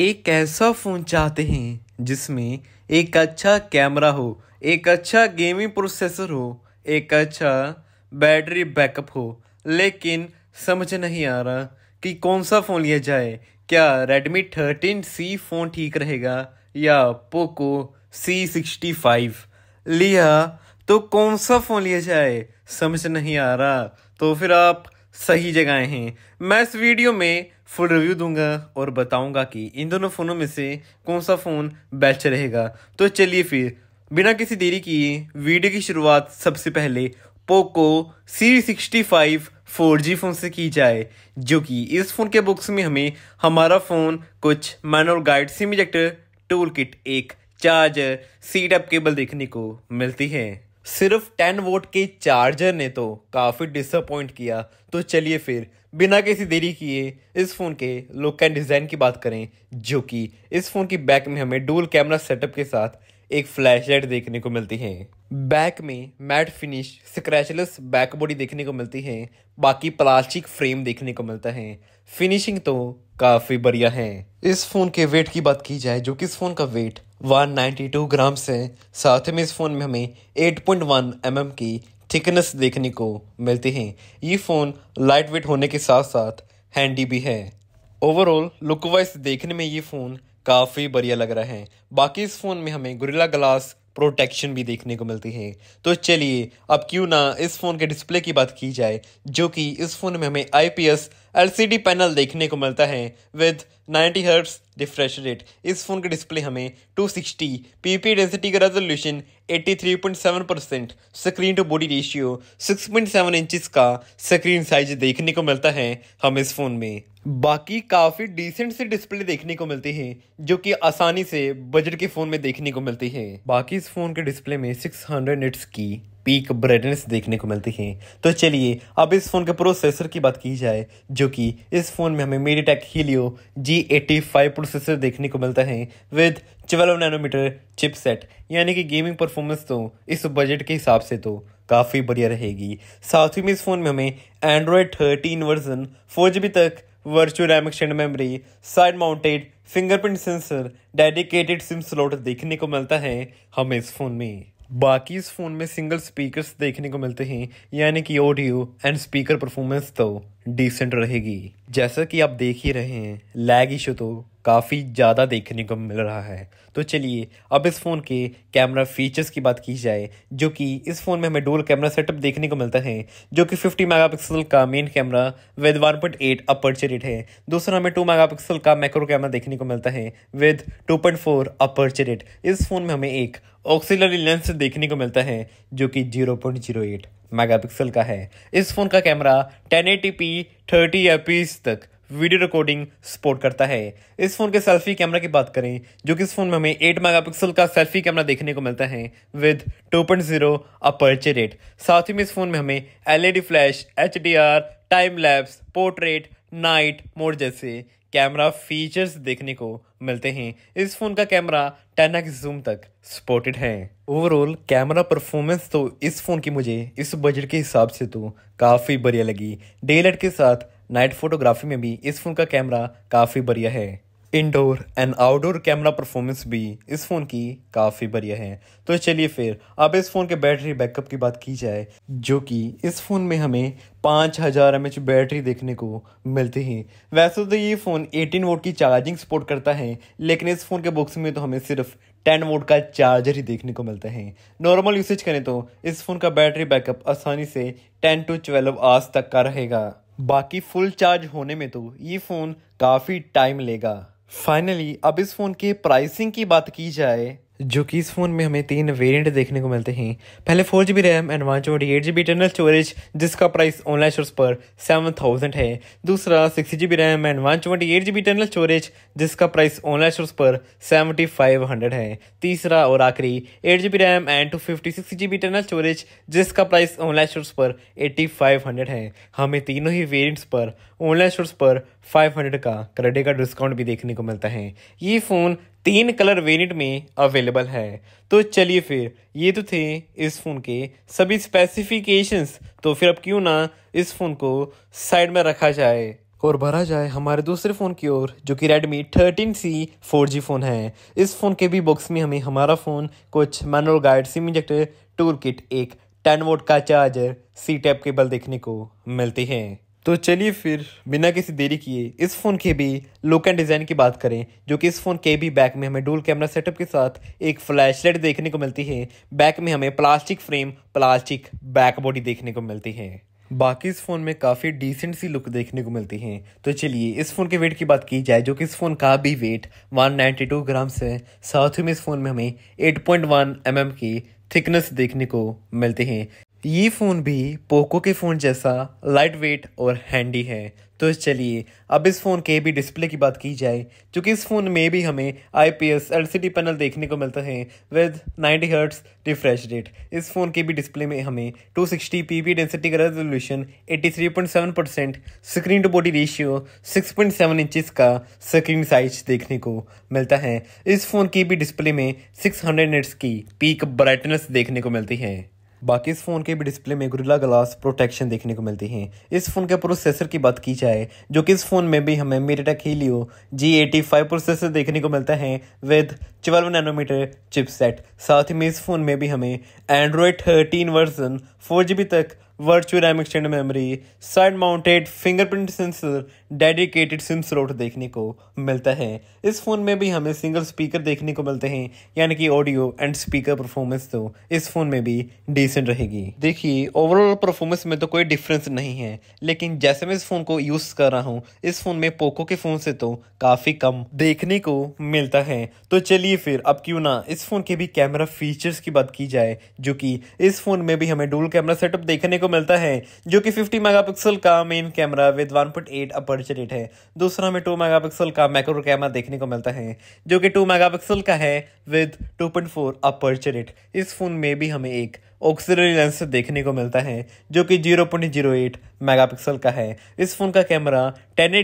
एक ऐसा फ़ोन चाहते हैं जिसमें एक अच्छा कैमरा हो एक अच्छा गेमिंग प्रोसेसर हो एक अच्छा बैटरी बैकअप हो लेकिन समझ नहीं आ रहा कि कौन सा फ़ोन लिया जाए क्या रेडमी थर्टीन सी फ़ोन ठीक रहेगा या पोको सी सिक्सटी फाइव लिया तो कौन सा फ़ोन लिया जाए समझ नहीं आ रहा तो फिर आप सही जगह हैं मैं इस वीडियो में फुल रिव्यू दूंगा और बताऊंगा कि इन दोनों फ़ोनों में से कौन सा फ़ोन बेस्ट रहेगा तो चलिए फिर बिना किसी देरी किए वीडियो की शुरुआत सबसे पहले Poco C sixty five four G phone से की जाए जो कि इस फ़ोन के बॉक्स में हमें हमारा फ़ोन कुछ manual guide SIM ejector tool kit एक चार्जर सी टैप केबल देखने को मिलती है सिर्फ टेन वोट के चार्जर ने तो काफ़ी डिसअपॉइंट किया तो चलिए फिर बिना किसी देरी किए इस फ़ोन के लुक एंड डिज़ाइन की बात करें जो कि इस फ़ोन की बैक में हमें डुअल कैमरा सेटअप के साथ एक फ्लैश लाइट देखने को मिलती है बैक में matte finish scratchless back body देखने को मिलती है बाकी प्लास्टिक फ्रेम देखने को मिलता है फिनिशिंग तो काफ़ी बढ़िया है इस फ़ोन के वेट की बात की जाए जो कि इस फ़ोन का वेट 192 ग्राम से साथ में इस फ़ोन में हमें 8.1 पॉइंट mm की थिकनेस देखने को मिलती है ये फ़ोन लाइट वेट होने के साथ साथ हैंडी भी है ओवरऑल लुक वाइज देखने में ये फ़ोन काफ़ी बढ़िया लग रहा है बाकी इस फ़ोन में हमें गुरिला ग्लास प्रोटेक्शन भी देखने को मिलती है तो चलिए अब क्यों ना इस फ़ोन के डिस्प्ले की बात की जाए जो कि इस फ़ोन में हमें आईपीएस एलसीडी पैनल देखने को मिलता है विद 90 हर्ट्स रिफ्रेश रेट इस फ़ोन के डिस्प्ले हमें 260 पीपी डेंसिटी का resolution 83.7 percent screen to body ratio 6.7 inches का स्क्रीन साइज देखने को मिलता है हम इस फ़ोन में बाकी काफ़ी डिसेंट सी डिस्प्ले देखने को मिलती है जो कि आसानी से बजट के फ़ोन में देखने को मिलती है बाकी इस फ़ोन के डिस्प्ले में 600 हंड्रेड निट्स की पीक ब्राइटनेस देखने को मिलती है तो चलिए अब इस फ़ोन के प्रोसेसर की बात की जाए जो कि इस फ़ोन में हमें MediaTek Helio G eighty five processor देखने को मिलता है विद 12 नैनोमीटर चिपसेट यानी कि गेमिंग परफॉर्मेंस तो इस बजट के हिसाब से तो काफ़ी बढ़िया रहेगी साथ ही में इस फ़ोन में हमें एंड्रॉयड थर्टीन वर्जन फोर तक virtual RAM extend memory side mounted fingerprint sensor dedicated SIM slot देखने को मिलता है हमें इस फ़ोन में बाकी इस फ़ोन में सिंगल स्पीकर्स देखने को मिलते हैं यानी कि ऑडियो एंड स्पीकर परफॉर्मेंस तो डिसेंट रहेगी जैसा कि आप देख ही रहे हैं लैग इशू तो काफ़ी ज़्यादा देखने को मिल रहा है तो चलिए अब इस फ़ोन के कैमरा फीचर्स की बात की जाए जो कि इस फ़ोन में हमें डोल कैमरा सेटअप देखने को मिलता है जो कि 50 मेगापिक्सल का main camera with 1.8 aperture rate है दूसरा हमें 2 मेगापिक्सल का मैक्रो कैमरा देखने को मिलता है विद 2.4 अपर्चर रेट इस फ़ोन में हमें एक ऑक्सीलरी लेंस देखने को मिलता है जो कि जीरो मेगापिक्सल का है इस फ़ोन का कैमरा 1080p 30 एपीस तक वीडियो रिकॉर्डिंग सपोर्ट करता है इस फोन के सेल्फी कैमरा की बात करें जो कि इस फोन में हमें 8 मेगापिक्सल का सेल्फी कैमरा देखने को मिलता है विद 2.0 अपर्चर रेट साथ ही में इस फोन में हमें एलईडी फ्लैश एच time lapse portrait night mode जैसे कैमरा फीचर्स देखने को मिलते हैं इस फ़ोन का कैमरा टेन एक्स जूम तक सपोर्टेड है ओवरऑल कैमरा परफॉर्मेंस तो इस फ़ोन की मुझे इस बजट के हिसाब से तो काफ़ी बढ़िया लगी डे के साथ नाइट फोटोग्राफी में भी इस फ़ोन का कैमरा काफ़ी बढ़िया है indoor and outdoor camera performance भी इस फ़ोन की काफ़ी बढ़िया है तो चलिए फिर अब इस फ़ोन के बैटरी बैकअप की बात की जाए जो कि इस फ़ोन में हमें पाँच हज़ार एम एच बैटरी देखने को मिलती है वैसे तो ये फ़ोन 18 वोट की चार्जिंग सपोर्ट करता है लेकिन इस फ़ोन के बॉक्स में तो हमें सिर्फ 10 वोट का चार्जर ही देखने को मिलता है नॉर्मल यूसेज करें तो इस फ़ोन का बैटरी बैकअप आसानी से टेन टू ट्वेल्व आवर्स तक का रहेगा बाकी फुल चार्ज होने में तो ये फ़ोन काफ़ी टाइम लेगा फाइनली अब इस फ़ोन के प्राइसिंग की बात की जाए जो कि इस फ़ोन में हमें तीन वेरिएंट देखने को मिलते हैं पहले four G B RAM and one चौटी eight G B internal storage जिसका प्राइस ऑनलाइन शोर्स पर सेवन थाउजेंड है दूसरा six G B RAM and one चौटी eight G B internal storage जिसका प्राइस ऑनलाइन शोर्स पर सेवेंटी फाइव हंड्रेड है तीसरा और आखिरी eight G B RAM and two fifty six G B internal storage जिसका प्राइस ऑनलाइन शोर्स पर eighty five hundred है हमें तीनों ही वेरियंट्स पर ऑनलाइन शोर्स पर 500 का करडे का डिस्काउंट भी देखने को मिलता है ये फ़ोन तीन कलर वेरिएंट में अवेलेबल है तो चलिए फिर ये तो थे इस फ़ोन के सभी स्पेसिफिकेशंस तो फिर अब क्यों ना इस फ़ोन को साइड में रखा जाए और भरा जाए हमारे दूसरे फ़ोन की ओर जो कि Redmi 13C 4G फ़ोन है इस फ़ोन के भी बॉक्स में हमें हमारा फ़ोन कुछ manual guide sim injector tool kit एक टेन वोट का चार्जर सी टैप केबल देखने को मिलती है तो चलिए फिर बिना किसी देरी किए इस फ़ोन के भी लुक एंड डिज़ाइन की बात करें जो कि इस फ़ोन के भी बैक में हमें डुअल कैमरा सेटअप के साथ एक फ्लैश लाइट देखने को मिलती है बैक में हमें plastic frame plastic back body देखने को मिलती है बाकी इस फ़ोन में काफ़ी डिसेंट सी लुक देखने को मिलती है तो चलिए इस फ़ोन के वेट की बात की जाए जो कि इस फ़ोन का भी वेट टू ग्राम्स है साथ ही में इस फ़ोन में हमें एट पॉइंट mm की थिकनेस देखने को मिलती है ये फ़ोन भी पोको के फ़ोन जैसा लाइट वेट और हैंडी है तो चलिए अब इस फ़ोन के भी डिस्प्ले की बात की जाए क्योंकि इस फ़ोन में भी हमें आईपीएस एलसीडी पैनल देखने को मिलता है विद 90 हर्ट्स रिफ्रेश रेट इस फ़ोन के भी डिस्प्ले में हमें सिक्सटी पी डेंसिटी का resolution 83.7 percent screen to body ratio 6.7 inches का स्क्रीन साइज देखने को मिलता है इस फ़ोन की भी डिस्प्ले में सिक्स हंड्रेड की पीक ब्राइटनेस देखने को मिलती है बाकी इस फ़ोन के भी डिस्प्ले में गुरिला ग्लास प्रोटेक्शन देखने को मिलती है इस फ़ोन के प्रोसेसर की बात की जाए जो कि इस फ़ोन में भी हमें MediaTek Helio G eighty five processor देखने को मिलता है विद ट्वेल्व नैनोमीटर चिपसेट साथ ही में इस फ़ोन में भी हमें Android thirteen version four G तक virtual RAM extend memory side mounted fingerprint sensor dedicated SIM slot देखने को मिलता है इस फ़ोन में भी हमें सिंगल स्पीकर देखने को मिलते हैं यानी कि ऑडियो एंड स्पीकर परफॉर्मेंस तो इस फ़ोन में भी डिसेंट रहेगी देखिए ओवरऑल परफॉर्मेंस में तो कोई डिफरेंस नहीं है लेकिन जैसे मैं इस फ़ोन को यूज़ कर रहा हूँ इस फ़ोन में पोको के फ़ोन से तो काफ़ी कम देखने को मिलता है तो चलिए फिर अब क्यों ना इस फ़ोन के भी कैमरा फीचर्स की बात की जाए जो कि इस फ़ोन में भी हमें डुअल कैमरा सेटअप देखने को को मिलता है जो कि 50 मेगापिक्सल का main camera with 1.8 point aperture rate है दूसरा हमें 2 मेगापिक्सल का मैक्रो कैमरा देखने को मिलता है जो कि 2 मेगापिक्सल का है विद 2.4 अपर्चर रेट इस फ़ोन में भी हमें एक ऑक्सीलरी लेंस देखने को मिलता है जो कि 0.08 पॉइंट का है इस फ़ोन का कैमरा टेन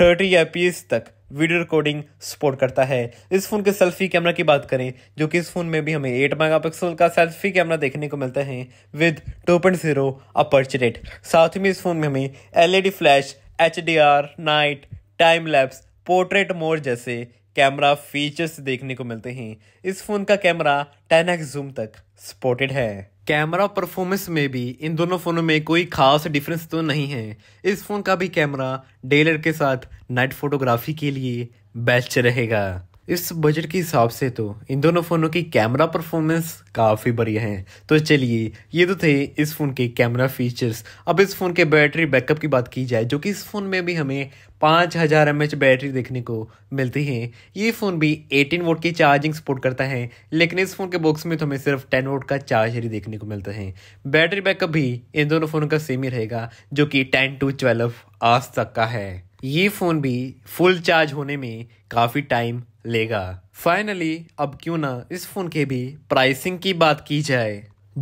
30 एफ तक वीडियो रिकॉर्डिंग सपोर्ट करता है इस फ़ोन के सेल्फी कैमरा की बात करें जो कि इस फ़ोन में भी हमें 8 मेगापिक्सल का सेल्फी कैमरा देखने को मिलता है विद 2.0 पॉइंट रेट साथ ही में इस फ़ोन में हमें एलईडी फ्लैश एच night time lapse portrait mode जैसे कैमरा फीचर्स देखने को मिलते हैं इस फ़ोन का कैमरा टेन जूम तक सपोर्टेड है कैमरा परफॉर्मेंस में भी इन दोनों फ़ोनों में कोई खास डिफरेंस तो नहीं है इस फ़ोन का भी कैमरा डेलर के साथ नाइट फोटोग्राफी के लिए बेस्ट रहेगा इस बजट के हिसाब से तो इन दोनों फ़ोनों की कैमरा परफॉर्मेंस काफ़ी बढ़िया है तो चलिए ये तो थे इस फ़ोन के कैमरा फीचर्स अब इस फ़ोन के बैटरी बैकअप की बात की जाए जो कि इस फ़ोन में भी हमें पाँच हज़ार एम बैटरी देखने को मिलती है ये फ़ोन भी 18 वोट की चार्जिंग सपोर्ट करता है लेकिन इस फ़ोन के बॉक्स में तो हमें सिर्फ टेन वोट का चार्जर ही देखने को मिलता है बैटरी बैकअप भी इन दोनों फ़ोनों का सेम ही रहेगा जो कि टेन टू ट्वेल्व आज तक का है ये फ़ोन भी फुल चार्ज होने में काफ़ी टाइम लेगा फाइनली अब क्यों ना इस फ़ोन के भी प्राइसिंग की बात की जाए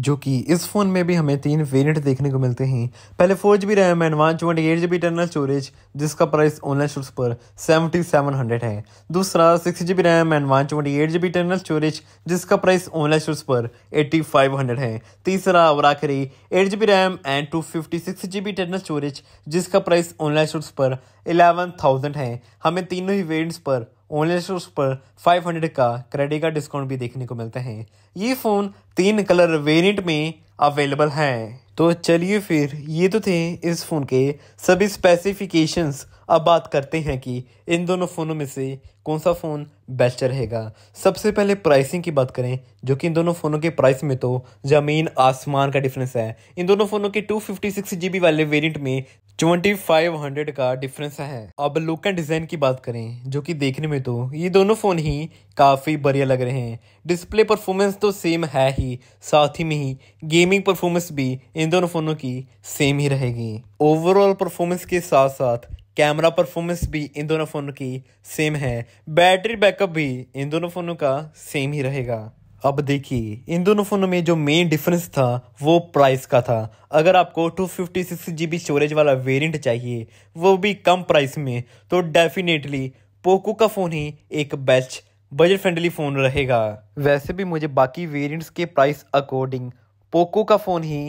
जो कि इस फ़ोन में भी हमें तीन वेरिएंट देखने को मिलते हैं पहले four G B RAM and one twenty eight G B internal storage जिसका प्राइस ऑनलाइन स्टोर्स पर सेवेंटी सेवन हंड्रेड है दूसरा six G B RAM and one twenty eight G B internal storage जिसका प्राइस ऑनलाइन स्टोर्स पर eighty five hundred है तीसरा और आखिरी eight G B RAM and two fifty six G B internal storage जिसका price online stores पर eleven thousand है हमें तीनों ही वेरियंट्स पर ऑनलाइन स्टोर पर 500 का क्रेडिट का डिस्काउंट भी देखने को मिलता है ये फ़ोन तीन कलर वेरिएंट में अवेलेबल हैं तो चलिए फिर ये तो थे इस फ़ोन के सभी स्पेसिफिकेशंस अब बात करते हैं कि इन दोनों फ़ोनों में से कौन सा फ़ोन बेस्ट रहेगा सबसे पहले प्राइसिंग की बात करें जो कि इन दोनों फ़ोनों के प्राइस में तो ज़मीन आसमान का डिफरेंस है इन दोनों फ़ोनों के two fifty six G B वाले वेरियंट में ट्वेंटी फाइव हंड्रेड का डिफरेंस है अब लुक एंड डिज़ाइन की बात करें जो कि देखने में तो ये दोनों फ़ोन ही काफ़ी बढ़िया लग रहे हैं डिस्प्ले परफॉर्मेंस तो सेम है ही साथ ही में ही गेमिंग परफॉर्मेंस भी इन दोनों फ़ोनों की सेम ही रहेगी ओवरऑल परफॉर्मेंस के साथ साथ कैमरा परफॉर्मेंस भी इन दोनों फ़ोनों की सेम है बैटरी बैकअप भी इन दोनों फ़ोनों का सेम ही रहेगा अब देखिए इन दोनों फ़ोनों में जो मेन डिफरेंस था वो प्राइस का था अगर आपको two fifty six G B storage वाला वेरिएंट चाहिए वो भी कम प्राइस में तो डेफिनेटली पोको का फ़ोन ही एक बेस्ट बजट फ्रेंडली फ़ोन रहेगा वैसे भी मुझे बाकी वेरिएंट्स के प्राइस अकॉर्डिंग पोको का फ़ोन ही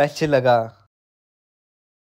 बेस्ट लगा